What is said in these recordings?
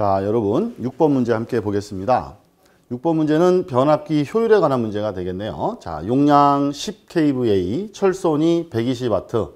자, 여러분 6번 문제 함께 보겠습니다. 6번 문제는 변압기 효율에 관한 문제가 되겠네요. 자, 용량 10kVA, 철손이 120W,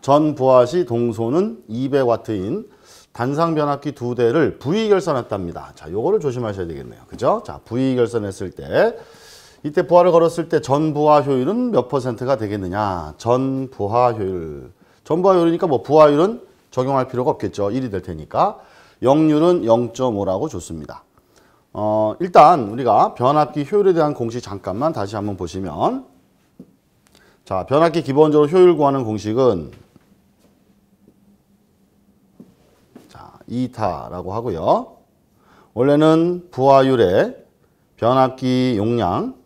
전 부하시 동소는 200W인 단상 변압기 두 대를 부위 결선했답니다. 자, 요거를 조심하셔야 되겠네요. 그죠? 자, 부위 결선했을 때 이때 부하를 걸었을 때 전 부하 효율은 몇 퍼센트가 되겠느냐? 전 부하 효율. 전 부하 효율이니까 뭐 부하율은 적용할 필요가 없겠죠. 1이 될 테니까. 역률은 0.5라고 줬습니다. 어, 일단 우리가 변압기 효율에 대한 공식 잠깐만 다시 한번 보시면 자 변압기 기본적으로 효율 구하는 공식은 자 이타라고 하고요. 원래는 부하율에 변압기 용량,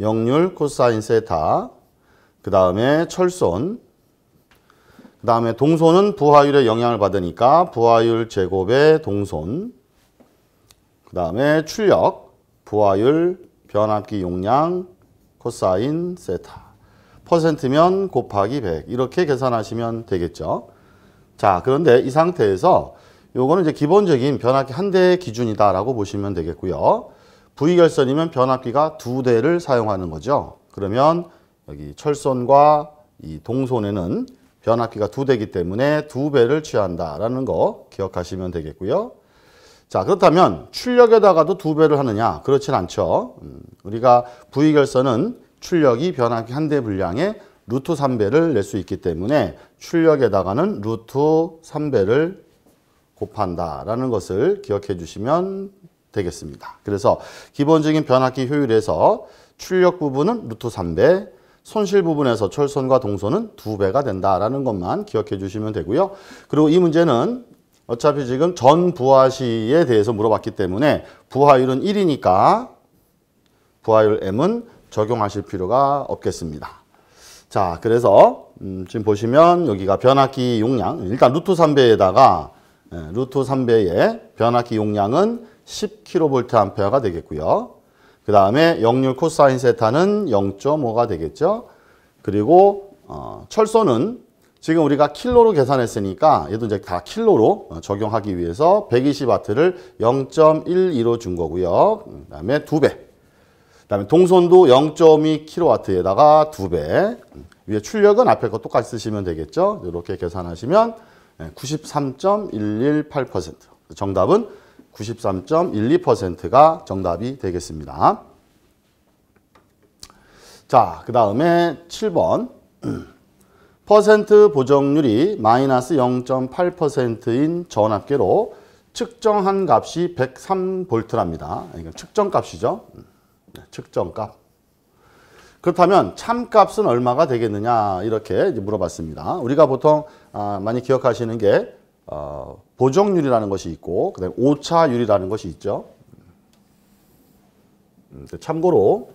역률 코사인 세타, 그 다음에 철손, 그 다음에 동손은 부하율의 영향을 받으니까 부하율 제곱의 동손 그 다음에 출력, 부하율, 변압기 용량, 코사인, 세타 퍼센트면 곱하기 100 이렇게 계산하시면 되겠죠. 자 그런데 이 상태에서 요거는 이제 기본적인 변압기 한 대의 기준이다라고 보시면 되겠고요. 부위결선이면 변압기가 두 대를 사용하는 거죠. 그러면 여기 철선과 이 동손에는 변압기가 두 대이기 때문에 두 배를 취한다라는 거 기억하시면 되겠고요. 자 그렇다면 출력에다가도 두 배를 하느냐? 그렇진 않죠. 음, 우리가 부위결선은 출력이 변압기 한 대 분량의 루트 3배를 낼 수 있기 때문에 출력에다가는 루트 3배를 곱한다라는 것을 기억해 주시면 되겠습니다. 그래서 기본적인 변압기 효율에서 출력 부분은 루트 3배, 손실 부분에서 철선과 동선은 두배가 된다라는 것만 기억해 주시면 되고요. 그리고 이 문제는 어차피 지금 전 부하시에 대해서 물어봤기 때문에 부하율은 1이니까 부하율 M은 적용하실 필요가 없겠습니다. 자, 그래서 음, 지금 보시면 여기가 변압기 용량, 일단 루트 3배에다가 예, 루트 3배의 변압기 용량은 10kVA가 되겠고요. 그 다음에 역률 코사인 세타는 0.5가 되겠죠. 그리고 어, 철소는 지금 우리가 킬로로 계산했으니까 얘도 이제 다 킬로로 어, 적용하기 위해서 120와트를 0.12로 준 거고요. 그 다음에 2배그 다음에 동선도 0.2kW에다가 2배 위에 출력은 앞에 거 똑같이 쓰시면 되겠죠. 이렇게 계산하시면 93.118% 예, 정답은 93.12%가 정답이 되겠습니다. 자, 그 다음에 7번 퍼센트 보정률이 마이너스 0.8%인 전압계로 측정한 값이 103볼트랍니다. 그러니까 측정값이죠. 측정값. 그렇다면 참값은 얼마가 되겠느냐 이렇게 물어봤습니다. 우리가 보통 아, 많이 기억하시는 게 어, 보정률이라는 것이 있고 그다음에 오차율이라는 것이 있죠. 음, 참고로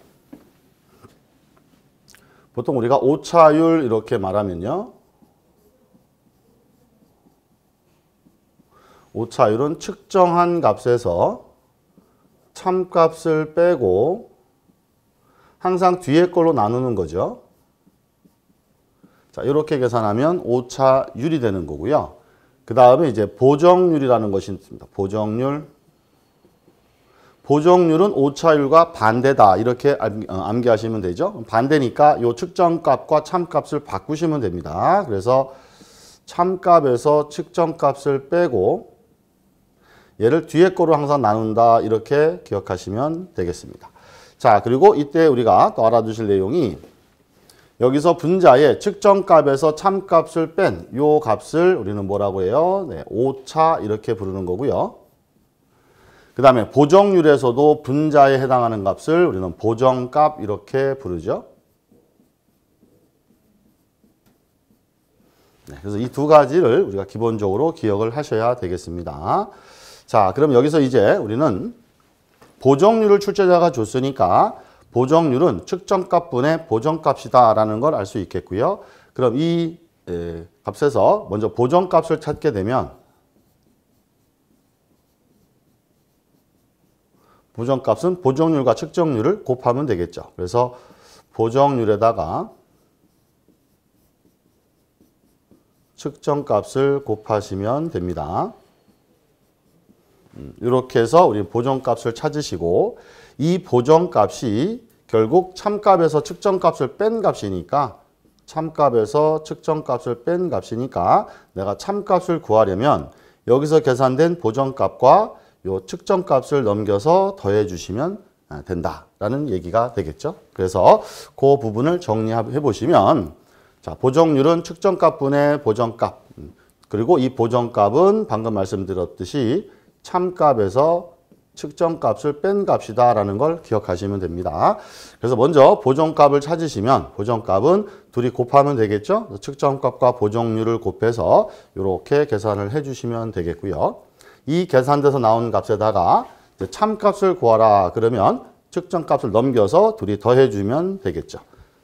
보통 우리가 오차율 이렇게 말하면요. 오차율은 측정한 값에서 참값을 빼고 항상 뒤에 걸로 나누는 거죠. 자, 이렇게 계산하면 오차율이 되는 거고요. 그 다음에 이제 보정률이라는 것이 있습니다. 보정률. 보정률은 오차율과 반대다. 이렇게 어, 암기하시면 되죠. 반대니까 이 측정값과 참값을 바꾸시면 됩니다. 그래서 참값에서 측정값을 빼고 얘를 뒤에 거로 항상 나눈다. 이렇게 기억하시면 되겠습니다. 자, 그리고 이때 우리가 또 알아두실 내용이 여기서 분자의 측정값에서 참값을 뺀 요 값을 우리는 뭐라고 해요? 네, 오차 이렇게 부르는 거고요. 그 다음에 보정률에서도 분자에 해당하는 값을 우리는 보정값 이렇게 부르죠. 네, 그래서 이 두 가지를 우리가 기본적으로 기억을 하셔야 되겠습니다. 자, 그럼 여기서 이제 우리는 보정률을 출제자가 줬으니까 보정률은 측정값분의 보정값이다라는 걸 알 수 있겠고요. 그럼 이 값에서 먼저 보정값을 찾게 되면 보정값은 보정률과 측정률을 곱하면 되겠죠. 그래서 보정률에다가 측정값을 곱하시면 됩니다. 이렇게 해서 우리 보정값을 찾으시고 이 보정값이 결국 참값에서 측정값을 뺀 값이니까 참값에서 측정값을 뺀 값이니까 내가 참값을 구하려면 여기서 계산된 보정값과 요 측정값을 넘겨서 더해 주시면 아, 된다라는 얘기가 되겠죠. 그래서 그 부분을 정리해 보시면 자 보정률은 측정값분의 보정값 음, 그리고 이 보정값은 방금 말씀드렸듯이 참값에서 측정값을 뺀 값이다라는 걸 기억하시면 됩니다. 그래서 먼저 보정값을 찾으시면 보정값은 둘이 곱하면 되겠죠. 측정값과 보정률을 곱해서 이렇게 계산을 해주시면 되겠고요. 이 계산돼서 나온 값에다가 참값을 구하라 그러면 측정값을 넘겨서 둘이 더해주면 되겠죠.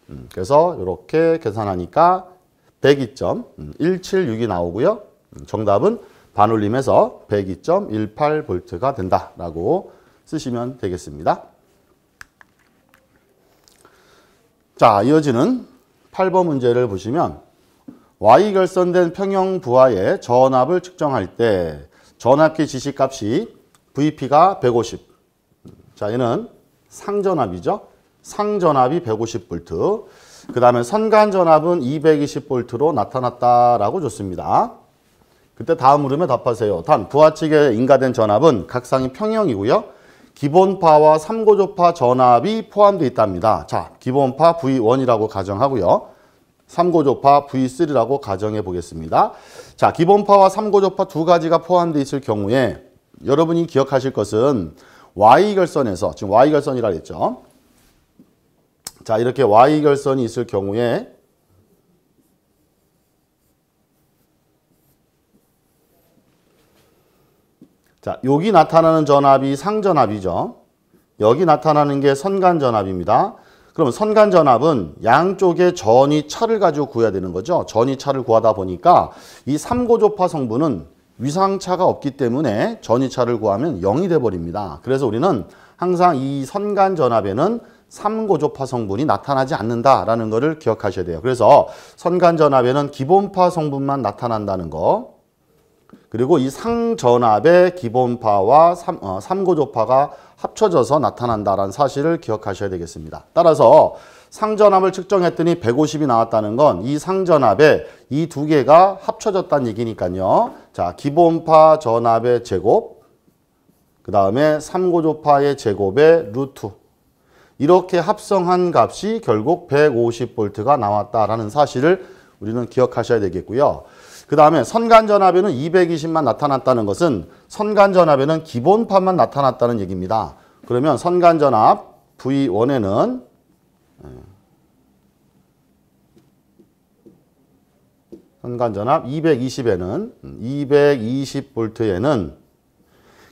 음, 그래서 이렇게 계산하니까 102.1766이 음, 나오고요. 음, 정답은 반올림해서 102.18V가 된다라고 쓰시면 되겠습니다. 자, 이어지는 8번 문제를 보시면 Y 결선된 평형 부하의 전압을 측정할 때 전압기 지시값이 VP가 150. 자, 얘는 상전압이죠. 상전압이 150V. 그 다음에 선간전압은 220V로 나타났다라고 줬습니다. 그때 다음 물음에 답하세요. 단 부하 측에 인가된 전압은 각상이 평형이고요. 기본파와 삼고조파 전압이 포함되어 있답니다. 자, 기본파 V1이라고 가정하고요. 삼고조파 V3라고 가정해 보겠습니다. 자, 기본파와 삼고조파 두 가지가 포함되어 있을 경우에 여러분이 기억하실 것은 Y결선에서, 지금 Y결선이라 그랬죠. 자, 이렇게 Y결선이 있을 경우에 자, 여기 나타나는 전압이 상전압이죠. 여기 나타나는 게 선간전압입니다. 그러면 선간전압은 양쪽에 전이 차를 가지고 구해야 되는 거죠. 전이 차를 구하다 보니까 이 3고조파 성분은 위상차가 없기 때문에 전이 차를 구하면 0이 돼버립니다. 그래서 우리는 항상 이 선간전압에는 3고조파 성분이 나타나지 않는다라는 것을 기억하셔야 돼요. 그래서 선간전압에는 기본파 성분만 나타난다는 거 그리고 이 상전압의 기본파와 삼, 어, 고조파가 합쳐져서 나타난다는 사실을 기억하셔야 되겠습니다. 따라서 상전압을 측정했더니 150이 나왔다는 건 이 상전압에 이 두 개가 합쳐졌다는 얘기니까요. 자, 기본파 전압의 제곱, 그 다음에 삼고조파의 제곱의 루트. 이렇게 합성한 값이 결국 150V가 나왔다라는 사실을 우리는 기억하셔야 되겠고요. 그 다음에 선간전압에는 220만 나타났다는 것은 선간전압에는 기본판만 나타났다는 얘기입니다. 그러면 선간전압 V1에는 예. 선간전압 220에는 220V에는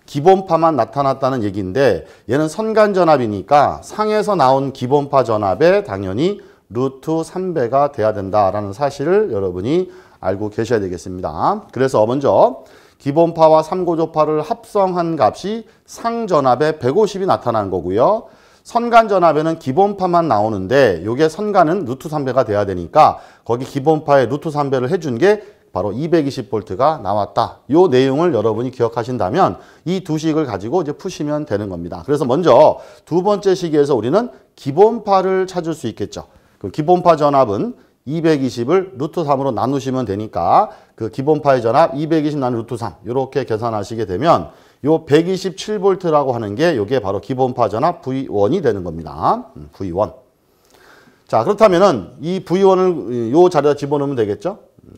기본파만 나타났다는 얘기인데 얘는 선간전압이니까 상에서 나온 기본파 전압에 당연히 루트 3배가 돼야 된다라는 사실을 여러분이 알고 계셔야 되겠습니다. 그래서 먼저 기본파와 3고조파를 합성한 값이 상전압에 150이 나타나는 거고요. 선간전압에는 기본파만 나오는데 이게 선간은 루트 3배가 돼야 되니까 거기 기본파에 루트 3배를 해준 게 바로 220V가 나왔다. 이 내용을 여러분이 기억하신다면 이 두 식을 가지고 이제 푸시면 되는 겁니다. 그래서 먼저 두 번째 시기에서 우리는 기본파를 찾을 수 있겠죠. 그 기본파 전압은 220을 루트 3으로 나누시면 되니까 그 기본 파의 전압 220 나누 루트 3 이렇게 계산하시게 되면 요 127V라고 하는 게 이게 바로 기본 파 전압 V1이 되는 겁니다. V1. 음, 자 그렇다면은 이 V1을 요자리에 집어넣으면 되겠죠? 음,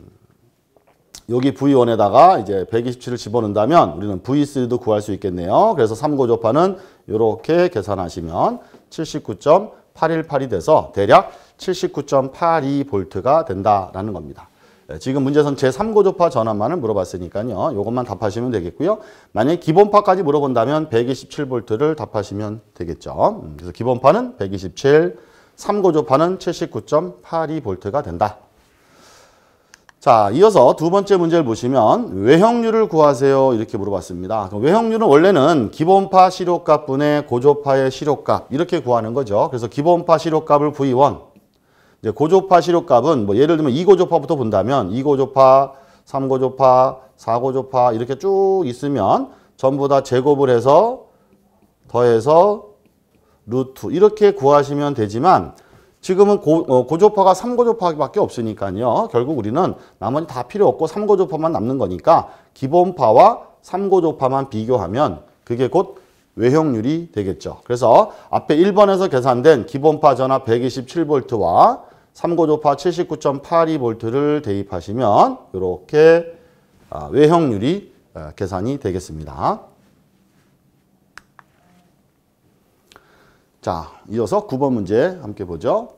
여기 V1에다가 이제 127을 집어넣는다면 우리는 V3도 구할 수 있겠네요. 그래서 3고조파는 이렇게 계산하시면 79.818이 돼서 대략 79.82V가 된다라는 겁니다. 예, 지금 문제선 제3고조파 전압만을 물어봤으니까요. 이것만 답하시면 되겠고요. 만약에 기본파까지 물어본다면 127V를 답하시면 되겠죠. 음, 그래서 기본파는 127, 3고조파는 79.82V가 된다. 자, 이어서 두 번째 문제를 보시면 외형률을 구하세요 이렇게 물어봤습니다. 외형률은 원래는 기본파 시료값 분의 고조파의 시료값 이렇게 구하는 거죠. 그래서 기본파 시료값을 V1, 이제 고조파 시료값은 뭐 예를 들면 2고조파부터 본다면 2고조파, 3고조파, 4고조파 이렇게 쭉 있으면 전부 다 제곱을 해서 더해서 루트 이렇게 구하시면 되지만 지금은 고, 어, 고조파가 3고조파밖에 없으니까요. 결국 우리는 나머지 다 필요 없고 3고조파만 남는 거니까 기본파와 3고조파만 비교하면 그게 곧 외형률이 되겠죠. 그래서 앞에 1번에서 계산된 기본파 전압 1 2 7볼트와 3고조파 79.82V를 대입하시면 이렇게 아, 외형률이 아, 계산이 되겠습니다. 자, 이어서 9번 문제 함께 보죠.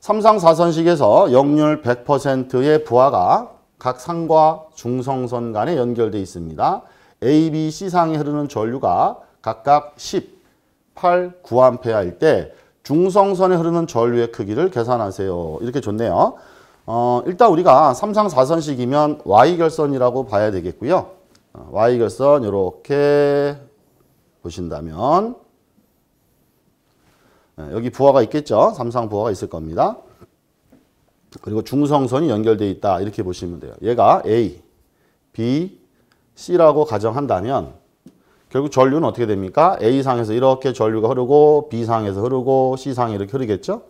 삼상사선식에서 역률 100%의 부하가 각 상과 중성선 간에 연결돼 있습니다. A, B, C상에 흐르는 전류가 각각 10, 8, 9A일 때 중성선에 흐르는 전류의 크기를 계산하세요. 이렇게 좋네요. 어, 일단 우리가 삼상사선식이면 Y결선이라고 봐야 되겠고요. 어, y결선 이렇게 보신다면 예, 여기 부하가 있겠죠. 삼상 부하가 있을 겁니다. 그리고 중성선이 연결되어 있다. 이렇게 보시면 돼요. 얘가 A, B, C라고 가정한다면 결국 전류는 어떻게 됩니까? A상에서 이렇게 전류가 흐르고 B상에서 흐르고 C상에 이렇게 흐르겠죠?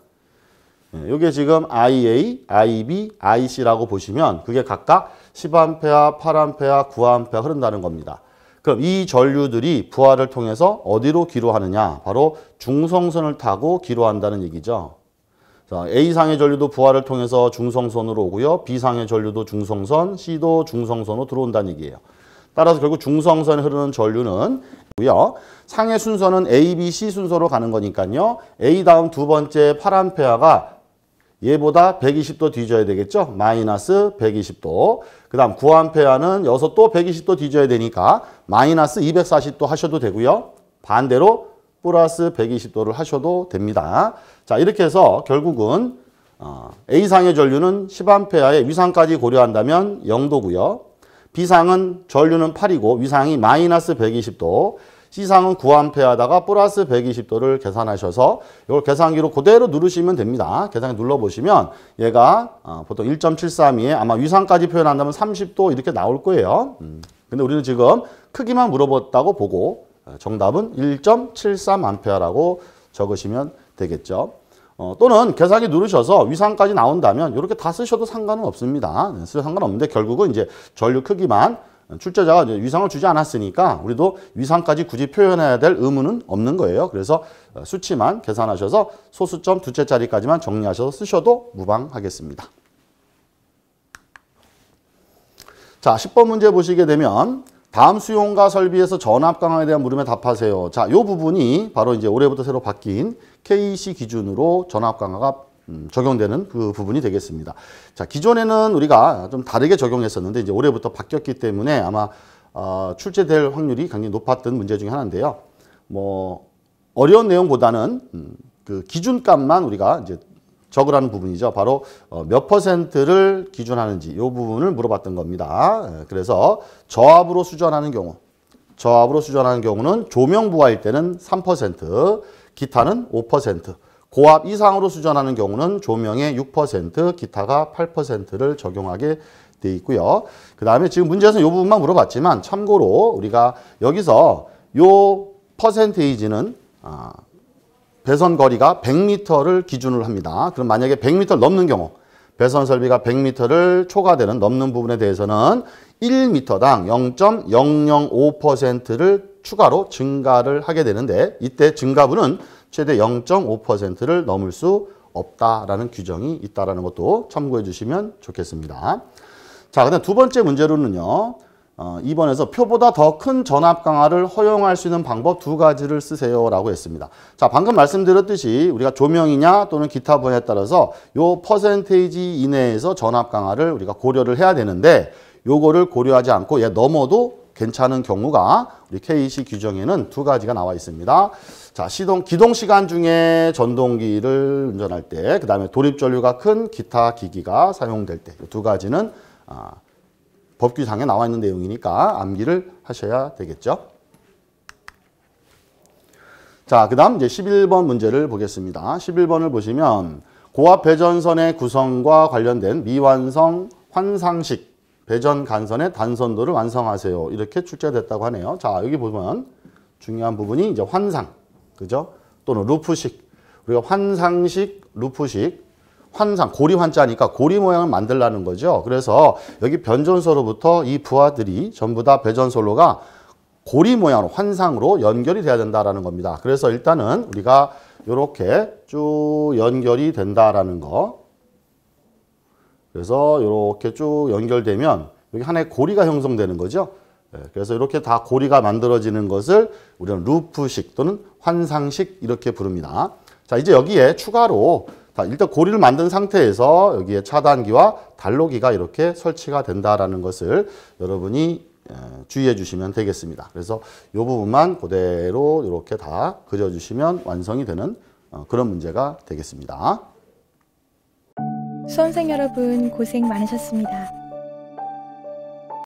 이게 예, 지금 IA, IB, IC라고 보시면 그게 각각 10A, 8A, 9A 흐른다는 겁니다. 그럼 이 전류들이 부하를 통해서 어디로 기로하느냐? 바로 중성선을 타고 기로한다는 얘기죠. A상의 전류도 부하를 통해서 중성선으로 오고요. B상의 전류도 중성선, C도 중성선으로 들어온다는 얘기예요. 따라서 결국 중성선 흐르는 전류는 고요 상해 순서는 A, B, C 순서로 가는 거니까요. A 다음 두 번째 파란 페아가 얘보다 120도 뒤져야 되겠죠. 마이너스 120도. 그 다음 구한 페아는 여기서 또 120도 뒤져야 되니까 마이너스 240도 하셔도 되고요. 반대로 플러스 120도를 하셔도 됩니다. 자 이렇게 해서 결국은 어, A상의 전류는 10A의 위상까지 고려한다면 0도고요. 비상은 전류는 8이고 위상이 마이너스 120도, 시상은 9A 하다가 플러스 120도를 계산하셔서 이걸 계산기로 그대로 누르시면 됩니다. 계산기 눌러보시면 얘가 어, 보통 1 7 3이에 아마 위상까지 표현한다면 30도 이렇게 나올 거예요. 음. 근데 우리는 지금 크기만 물어봤다고 보고 어, 정답은 1.73A라고 적으시면 되겠죠. 어, 또는 계산기 누르셔서 위상까지 나온다면 이렇게 다 쓰셔도 상관은 없습니다. 네, 쓰셔도 상관없는데 결국은 이제 전류 크기만 출제자가 위상을 주지 않았으니까 우리도 위상까지 굳이 표현해야 될 의무는 없는 거예요. 그래서 어, 수치만 계산하셔서 소수점 두째 자리까지만 정리하셔서 쓰셔도 무방하겠습니다. 자, 10번 문제 보시게 되면 다음 수용과 설비에서 전압 강화에 대한 물음에 답하세요. 자, 요 부분이 바로 이제 올해부터 새로 바뀐 KEC 기준으로 전압 강화가 음, 적용되는 그 부분이 되겠습니다. 자, 기존에는 우리가 좀 다르게 적용했었는데 이제 올해부터 바뀌었기 때문에 아마 어, 출제될 확률이 굉장히 높았던 문제 중에 하나인데요. 뭐 어려운 내용보다는 음, 그 기준값만 우리가 이제 적으라는 부분이죠. 바로 어, 몇 퍼센트를 기준하는지 이 부분을 물어봤던 겁니다. 예, 그래서 저압으로 수전하는 경우 저압으로 수전하는 경우는 조명 부하일 때는 3%, 기타는 5%, 고압 이상으로 수전하는 경우는 조명의 6%, 기타가 8%를 적용하게 돼 있고요. 그 다음에 지금 문제에서는 이 부분만 물어봤지만 참고로 우리가 여기서 요 퍼센테이지는 아, 배선 거리가 100m를 기준으로 합니다. 그럼 만약에 100m를 넘는 경우 배선 설비가 100m를 초과되는 넘는 부분에 대해서는 1m당 0.005%를 추가로 증가를 하게 되는데 이때 증가분은 최대 0.5%를 넘을 수 없다라는 규정이 있다라는 것도 참고해 주시면 좋겠습니다. 자, 그다음 두 번째 문제로는요. 어, 2번에서 표보다 더 큰 전압 강화를 허용할 수 있는 방법 두 가지를 쓰세요 라고 했습니다. 자 방금 말씀드렸듯이 우리가 조명이냐 또는 기타 분야에 따라서 요 퍼센테이지 이내에서 전압 강화를 우리가 고려를 해야 되는데 요거를 고려하지 않고 얘 넘어도 괜찮은 경우가 우리 KEC 규정에는 두 가지가 나와 있습니다. 자, 시동, 기동 시간 중에 전동기를 운전할 때, 그 다음에 돌입 전류가 큰 기타 기기가 사용될 때, 두 가지는 아, 법규상에 나와 있는 내용이니까 암기를 하셔야 되겠죠. 자, 그 다음 이제 11번 문제를 보겠습니다. 11번을 보시면 고압 배전선의 구성과 관련된 미완성 환상식 배전 간선의 단선도를 완성하세요. 이렇게 출제됐다고 하네요. 자, 여기 보면 중요한 부분이 이제 환상, 그죠? 또는 루프식. 우리가 환상식, 루프식, 환상, 고리 환자니까 고리 모양을 만들라는 거죠. 그래서 여기 변전소로부터 이 부하들이 전부 다 배전솔로가 고리 모양으로 환상으로 연결이 돼야 된다라는 겁니다. 그래서 일단은 우리가 이렇게 쭉 연결이 된다라는 거. 그래서 이렇게 쭉 연결되면 여기 하나의 고리가 형성되는 거죠. 예, 그래서 이렇게 다 고리가 만들어지는 것을 우리는 루프식 또는 환상식 이렇게 부릅니다. 자 이제 여기에 추가로 자, 일단 고리를 만든 상태에서 여기에 차단기와 달로기가 이렇게 설치가 된다라는 것을 여러분이 주의해 주시면 되겠습니다. 그래서 이 부분만 그대로 이렇게 다 그려주시면 완성이 되는 어, 그런 문제가 되겠습니다. 수험생 여러분 고생 많으셨습니다.